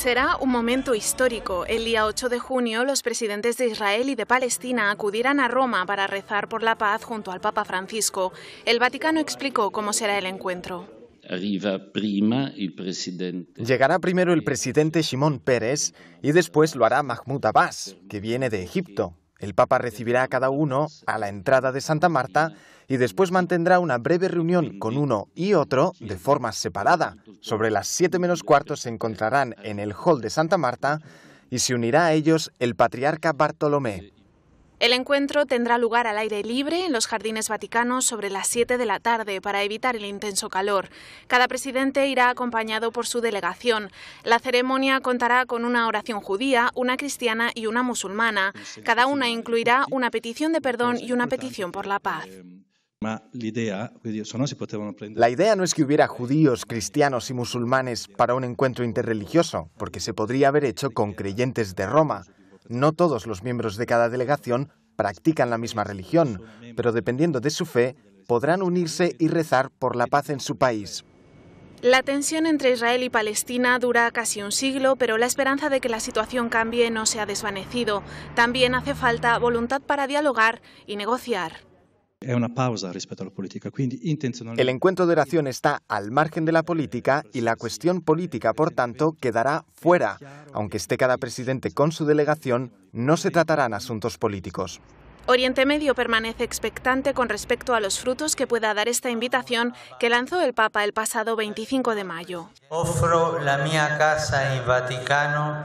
Será un momento histórico. El día 8 de junio, los presidentes de Israel y de Palestina acudirán a Roma para rezar por la paz junto al Papa Francisco. El Vaticano explicó cómo será el encuentro. Llegará primero el presidente Shimon Pérez y después lo hará Mahmoud Abbas, que viene de Egipto. El Papa recibirá a cada uno a la entrada de Santa Marta y después mantendrá una breve reunión con uno y otro de forma separada. Sobre las siete menos cuartos se encontrarán en el hall de Santa Marta y se unirá a ellos el patriarca Bartolomé. El encuentro tendrá lugar al aire libre en los jardines vaticanos sobre las 7 de la tarde para evitar el intenso calor. Cada presidente irá acompañado por su delegación. La ceremonia contará con una oración judía, una cristiana y una musulmana. Cada una incluirá una petición de perdón y una petición por la paz. La idea no es que hubiera judíos, cristianos y musulmanes para un encuentro interreligioso, porque se podría haber hecho con creyentes de Roma, no todos los miembros de cada delegación practican la misma religión, pero dependiendo de su fe, podrán unirse y rezar por la paz en su país. La tensión entre Israel y Palestina dura casi un siglo, pero la esperanza de que la situación cambie no se ha desvanecido. También hace falta voluntad para dialogar y negociar. El encuentro de oración está al margen de la política y la cuestión política, por tanto, quedará fuera. Aunque esté cada presidente con su delegación, no se tratarán asuntos políticos. Oriente Medio permanece expectante con respecto a los frutos que pueda dar esta invitación que lanzó el Papa el pasado 25 de mayo. Ofro la mia casa en Vaticano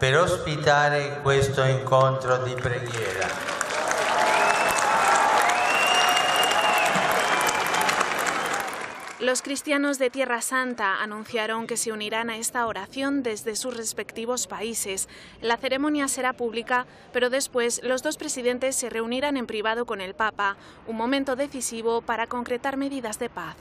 per ospitare questo incontro di preghiera. Los cristianos de Tierra Santa anunciaron que se unirán a esta oración desde sus respectivos países. La ceremonia será pública, pero después los dos presidentes se reunirán en privado con el Papa, un momento decisivo para concretar medidas de paz.